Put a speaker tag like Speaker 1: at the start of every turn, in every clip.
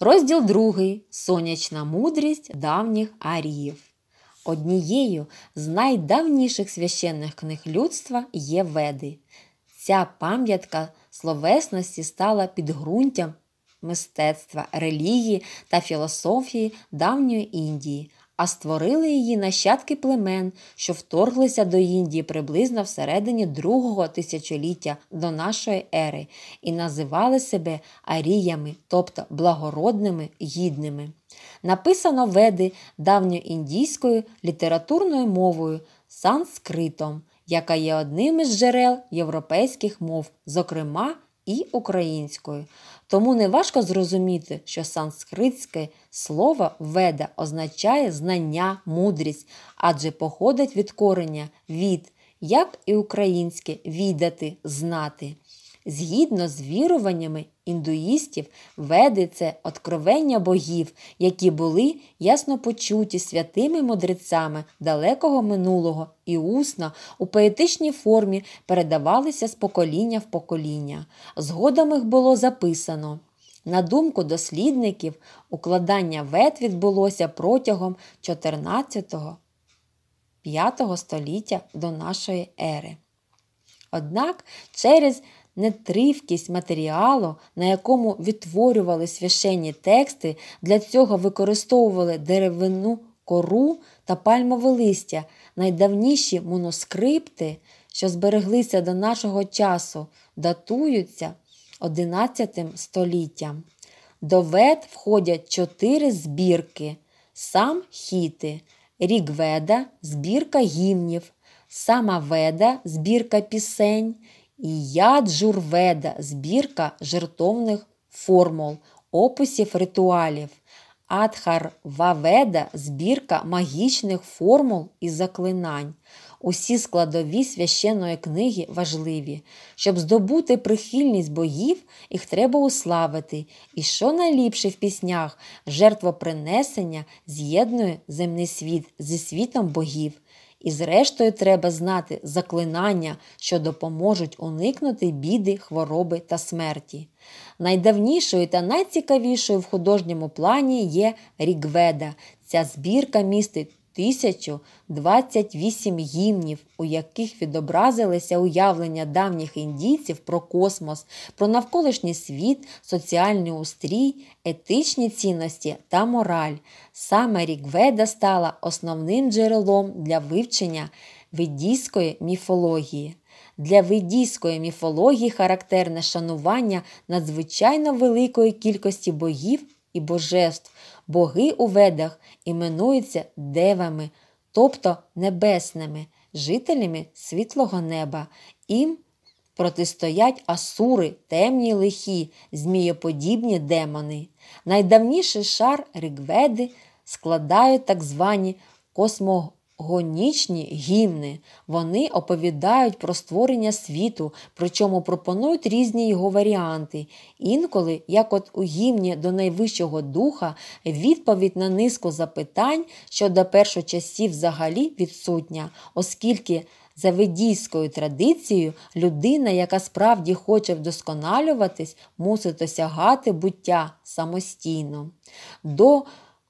Speaker 1: Розділ другий. Сонячна мудрість давніх аріїв. Однією з найдавніших священних книг людства є Веди. Ця пам'ятка словесності стала підґрунтям мистецтва, релігії та філософії давньої Індії, а створили її нащадки племен, що вторглися до Індії приблизно всередині другого тисячоліття до нашої ери, і називали себе аріями, тобто благородними гідними. Написано веди давньоіндійською літературною мовою санскритом, яка є одним із джерел європейських мов, зокрема і українською. Тому неважко зрозуміти, що санскритське слово веда означає знання, мудрість, адже походить від корення від, як і українське відати, знати. Згідно з віруваннями індуїстів, веди це откровення богів, які були ясно почуті святими мудрецями далекого минулого і усно у поетичній формі передавалися з покоління в покоління. Згодом їх було записано. На думку дослідників, укладання вет відбулося протягом 14 5 століття до нашої ери. Однак через нетривкість матеріалу, на якому відтворювали священні тексти, для цього використовували деревину кору та пальмове листя, найдавніші манускрипти, що збереглися до нашого часу, датуються XI століттям. До вед входять чотири збірки: сам хіти, рік веда, збірка гімнів, сама веда, збірка пісень, Ія Джурведа збірка жертовних формул, описів ритуалів. Адхар Ваведа збірка магічних формул і заклинань. Усі складові священної книги важливі. Щоб здобути прихильність богів, їх треба уславити. І що найліпше в піснях жертвопринесення з'єднує земний світ зі світом богів. І, зрештою, треба знати заклинання, що допоможуть уникнути біди, хвороби та смерті. Найдавнішою та найцікавішою в художньому плані є Рігведа. Ця збірка містить 1028 гімнів, у яких відобразилися уявлення давніх індійців про космос, про навколишній світ, соціальний устрій, етичні цінності та мораль. Саме Рікведа стала основним джерелом для вивчення ведійської міфології. Для ведійської міфології характерне шанування надзвичайно великої кількості богів і божеств. Боги у ведах іменуються девами, тобто небесними, жителями світлого неба. їм протистоять асури, темні лихі, змієподібні демони. Найдавніший шар Ригведи складають так звані космо Гонічні гімни. Вони оповідають про створення світу, причому пропонують різні його варіанти. Інколи, як от у гімні до найвищого духа, відповідь на низку запитань, щодо до першочасів взагалі відсутня, оскільки. За ведійською традицією, людина, яка справді хоче вдосконалюватись, мусить осягати буття самостійно. До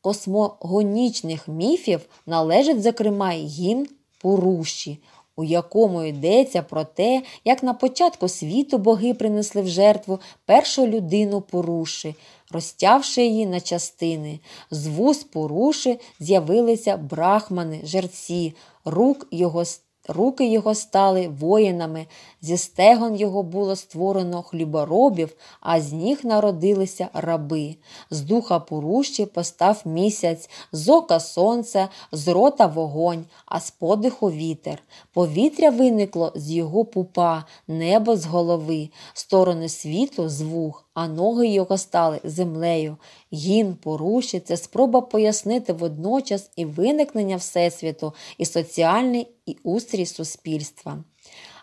Speaker 1: космогонічних міфів належить, зокрема, й гімн Пуруші, у якому йдеться про те, як на початку світу боги принесли в жертву першу людину Пуруші, розтявши її на частини. З вуз Пуруші з'явилися брахмани, жерці, рук його Руки його стали воїнами, зі стегон його було створено хліборобів, а з ніг народилися раби. З духа пурущі постав місяць, з ока сонце, з рота вогонь, а з подиху вітер. Повітря виникло з його пупа, небо з голови, сторони світу з вух а ноги його стали землею. Гін поруші це спроба пояснити водночас і виникнення Всесвіту, і соціальний, і устрій суспільства.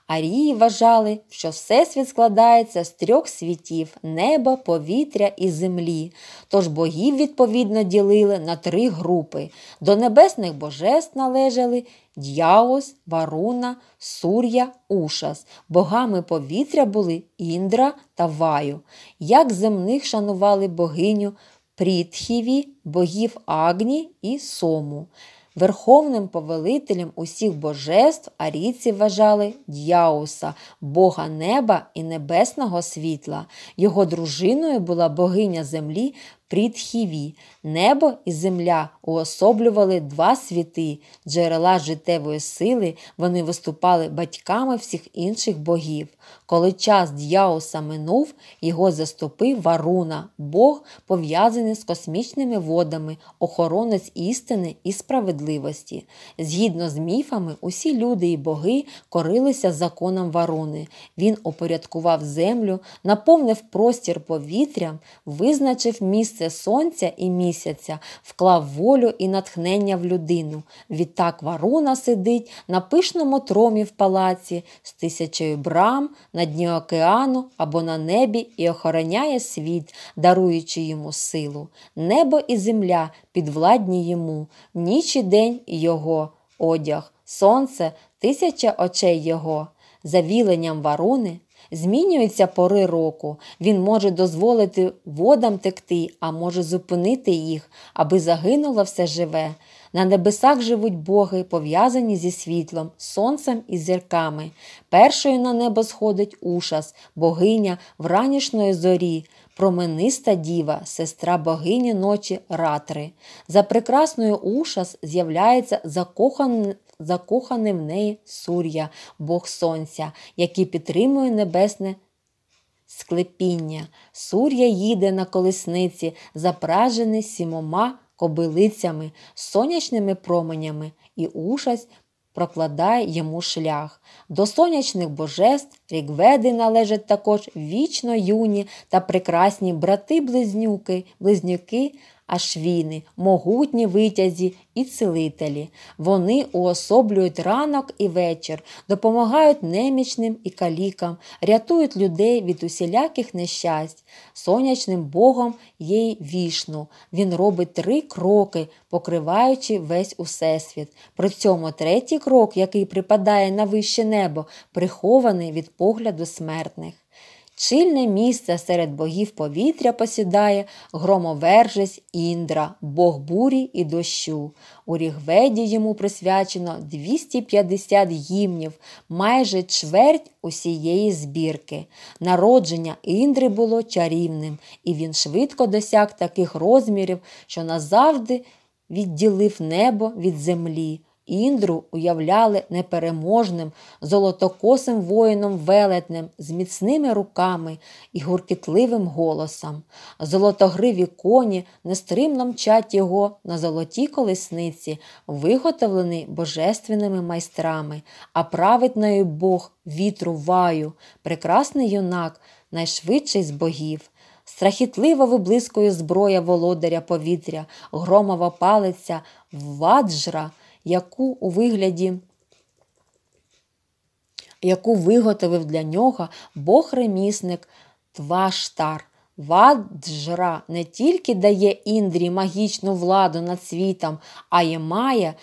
Speaker 1: Арії вважали, що Всесвіт складається з трьох світів неба, повітря і землі. Тож богів, відповідно, ділили на три групи. До небесних божеств належали д'яос, варуна, сур'я, ушас. Богами повітря були Індра та Ваю. Як земних шанували богиню Прітхіві, богів Агні і Сому верховним повелителем усіх божеств арійці вважали Д'яуса, бога неба і небесного світла. Його дружиною була богиня землі Прітхіві. Небо і земля уособлювали два світи, джерела життєвої сили вони виступали батьками всіх інших богів. Коли час д'яуса минув, його заступив варуна, Бог, пов'язаний з космічними водами, охоронець істини і справедливості. Згідно з міфами, усі люди і боги корилися законом варуни. Він упорядкував землю, наповнив простір повітрям, визначив місце місце сонця і місяця вклав волю і натхнення в людину. Відтак варуна сидить на пишному тромі в палаці з тисячею брам на дні океану або на небі і охороняє світ, даруючи йому силу. Небо і земля підвладні йому, ніч і день його одяг, сонце, тисяча очей його. За віленням варуни Змінюються пори року, він може дозволити водам текти, а може зупинити їх, аби загинуло все живе. На небесах живуть боги, пов'язані зі світлом, сонцем і зірками. Першою на небо сходить ушас, богиня вранішньої зорі, промениста діва, сестра богині ночі ратри. За прекрасною ушас з'являється закоханий закоханий в неї Сур'я, Бог Сонця, який підтримує небесне склепіння. Сур'я їде на колесниці, запражений сімома кобилицями, сонячними променями, і ушасть прокладає йому шлях. До сонячних божеств рікведи належать також вічно юні та прекрасні брати-близнюки, близнюки. близнюки Ашвіни, могутні витязі і цілителі. Вони уособлюють ранок і вечір, допомагають немічним і калікам, рятують людей від усіляких нещасть. Сонячним богом є й вішну. Він робить три кроки, покриваючи весь усесвіт. При цьому третій крок, який припадає на вище небо, прихований від погляду смертних. Чільне місце серед богів повітря посідає громовержець Індра, бог бурі і дощу. У Рігведі йому присвячено 250 гімнів, майже чверть усієї збірки. Народження Індри було чарівним, і він швидко досяг таких розмірів, що назавжди відділив небо від землі. Індру уявляли непереможним, золотокосим воїном велетнем, з міцними руками і гуркітливим голосом. Золотогриві коні нестримно мчать його на золотій колесниці, виготовлені божественними майстрами, а праведною Бог вітру ваю, прекрасний юнак, найшвидший з богів. Страхітливо виблискує зброя володаря повітря, громова палиця, ваджра – яку у вигляді яку виготовив для нього Бог ремісник Тваштар. Ваджра не тільки дає Індрі магічну владу над світом, а й має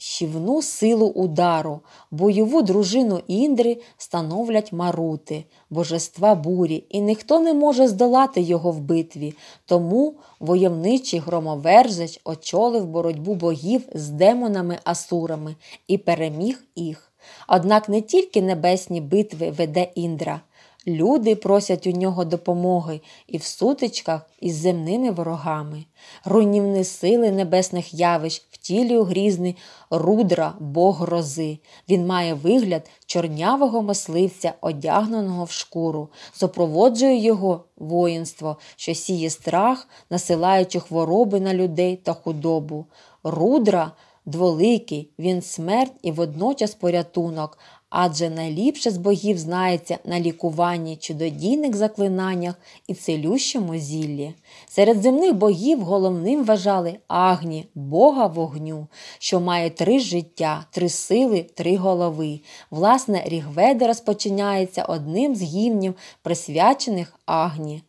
Speaker 1: Щівну силу удару, бойову дружину Індри становлять марути, божества бурі, і ніхто не може здолати його в битві. Тому войовничий громовержець очолив боротьбу богів з демонами Асурами і переміг їх. Однак не тільки небесні битви веде Індра, Люди просять у нього допомоги і в сутичках із земними ворогами, руйнівні сили небесних явищ втілює грізний рудра, бог грози. Він має вигляд чорнявого мисливця, одягненого в шкуру, супроводжує його воїнство, що сіє страх, насилаючи хвороби на людей та худобу. Рудра Дволикий, він смерть і водночас порятунок, адже найліпше з богів знається на лікуванні чудодійних заклинаннях і целющому зіллі. Серед земних богів головним вважали Агні, бога вогню, що має три життя, три сили, три голови. Власне, Рігведа розпочинається одним з гімнів, присвячених Агні.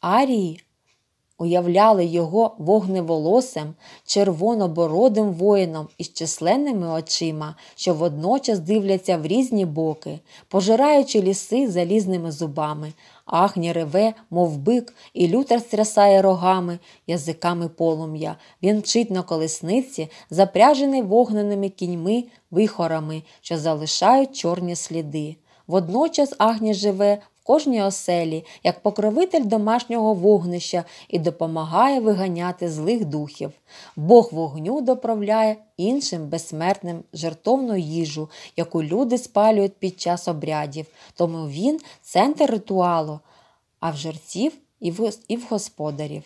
Speaker 1: Арії уявляли його вогневолосим, червонобородим воїном із численними очима, що водночас дивляться в різні боки, пожираючи ліси залізними зубами. Агні реве, мов бик, і лютер стрясає рогами, язиками полум'я. Він вчить на колесниці, запряжений вогненими кіньми, вихорами, що залишають чорні сліди. Водночас Агні живе кожній оселі, як покровитель домашнього вогнища і допомагає виганяти злих духів. Бог вогню доправляє іншим безсмертним жертовну їжу, яку люди спалюють під час обрядів, тому він центр ритуалу, а в жерців і в господарів.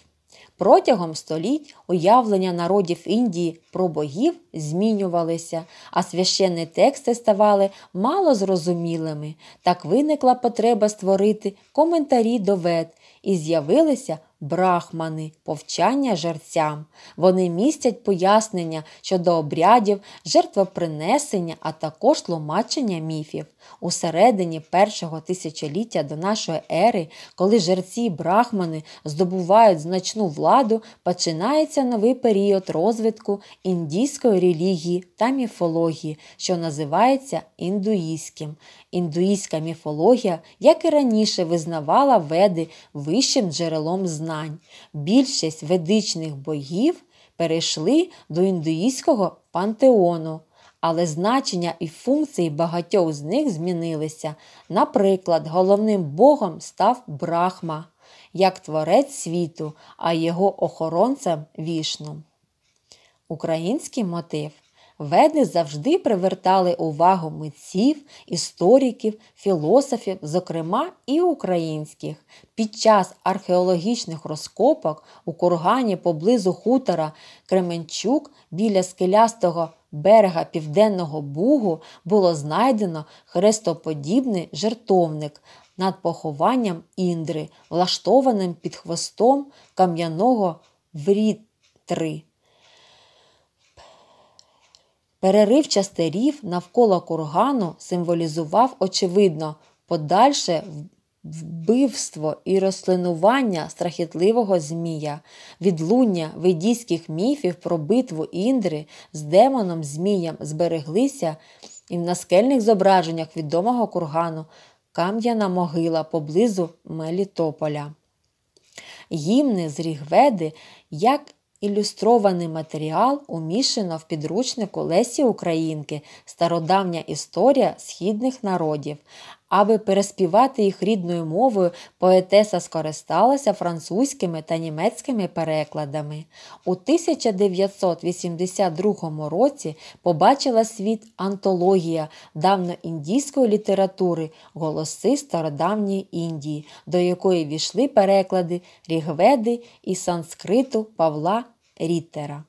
Speaker 1: Протягом століть уявлення народів Індії про богів змінювалися, а священні тексти ставали малозрозумілими. Так виникла потреба створити коментарі до вед і з'явилися брахмани, повчання жерцям. Вони містять пояснення щодо обрядів, жертвопринесення, а також тлумачення міфів. У середині першого тисячоліття до нашої ери, коли жерці брахмани здобувають значну владу, починається новий період розвитку індійської релігії та міфології, що називається індуїським. Індуїська міфологія, як і раніше, визнавала веди вищим джерелом знань знань. Більшість ведичних богів перейшли до індуїзького пантеону, але значення і функції багатьох з них змінилися. Наприклад, головним богом став Брахма, як творець світу, а його охоронцем вішну. Український мотив Веди завжди привертали увагу митців, істориків, філософів, зокрема і українських. Під час археологічних розкопок у кургані поблизу хутора Кременчук біля скелястого берега Південного Бугу було знайдено хрестоподібний жертовник над похованням індри, влаштованим під хвостом кам'яного врітри. Перерив рів навколо кургану символізував, очевидно, подальше вбивство і розслинування страхітливого Змія, відлуння ведійських міфів про битву Індри з демоном Змієм збереглися і в наскельних зображеннях відомого кургану Кам'яна могила поблизу Мелітополя. Гімни з Рігведи, як Ілюстрований матеріал умішено в підручнику Лесі Українки Стародавня історія східних народів Аби переспівати їх рідною мовою, поетеса скористалася французькими та німецькими перекладами. У 1982 році побачила світ антологія давноіндійської літератури Голоси стародавньої Індії, до якої війшли переклади Рігведи і санскриту Павла Ріттера.